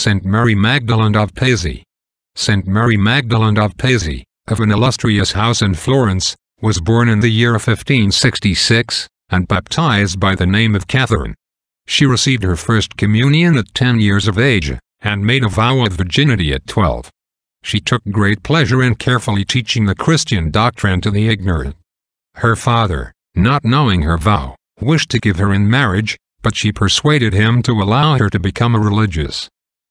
St. Mary Magdalene of Pazzi. St. Mary Magdalene of Pazzi, of an illustrious house in Florence, was born in the year 1566, and baptized by the name of Catherine. She received her first communion at 10 years of age, and made a vow of virginity at 12. She took great pleasure in carefully teaching the Christian doctrine to the ignorant. Her father, not knowing her vow, wished to give her in marriage, but she persuaded him to allow her to become a religious.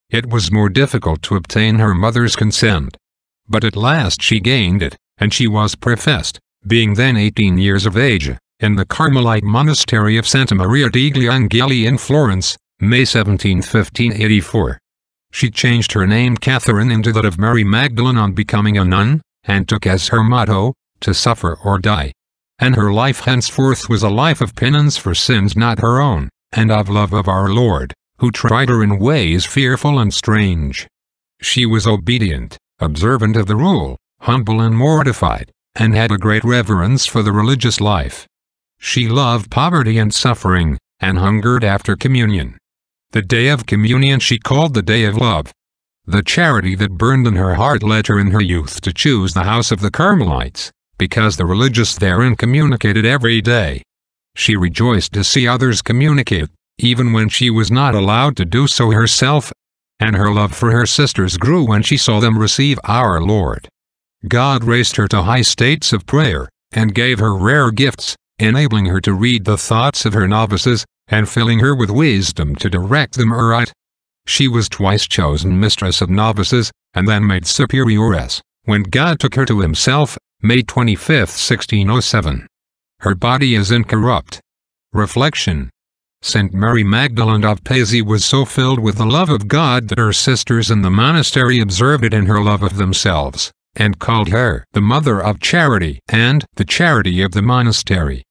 It was more difficult to obtain her mother's consent. But at last she gained it, and she was professed, being then 18 years of age, in the Carmelite monastery of Santa Maria degli Angeli in Florence, May 17, 1584. She changed her name Catherine into that of Mary Magdalene on becoming a nun, and took as her motto, to suffer or die. And her life henceforth was a life of penance for sins not her own, and of love of our Lord, who tried her in ways fearful and strange. She was obedient, observant of the rule, humble and mortified, and had a great reverence for the religious life. She loved poverty and suffering, and hungered after communion. The day of communion she called the day of love. The charity that burned in her heart led her in her youth to choose the house of the Carmelites, because the religious therein communicated every day. She rejoiced to see others communicate, even when she was not allowed to do so herself, and her love for her sisters grew when she saw them receive our Lord. God raised her to high states of prayer, and gave her rare gifts, enabling her to read the thoughts of her novices, and filling her with wisdom to direct them aright. She was twice chosen mistress of novices, and then made superioress, when God took her to himself, May 25, 1607. Her body is incorrupt. Reflection St. Mary Magdalene of Pazzi was so filled with the love of God that her sisters in the monastery observed it in her love of themselves, and called her the Mother of Charity and the Charity of the Monastery.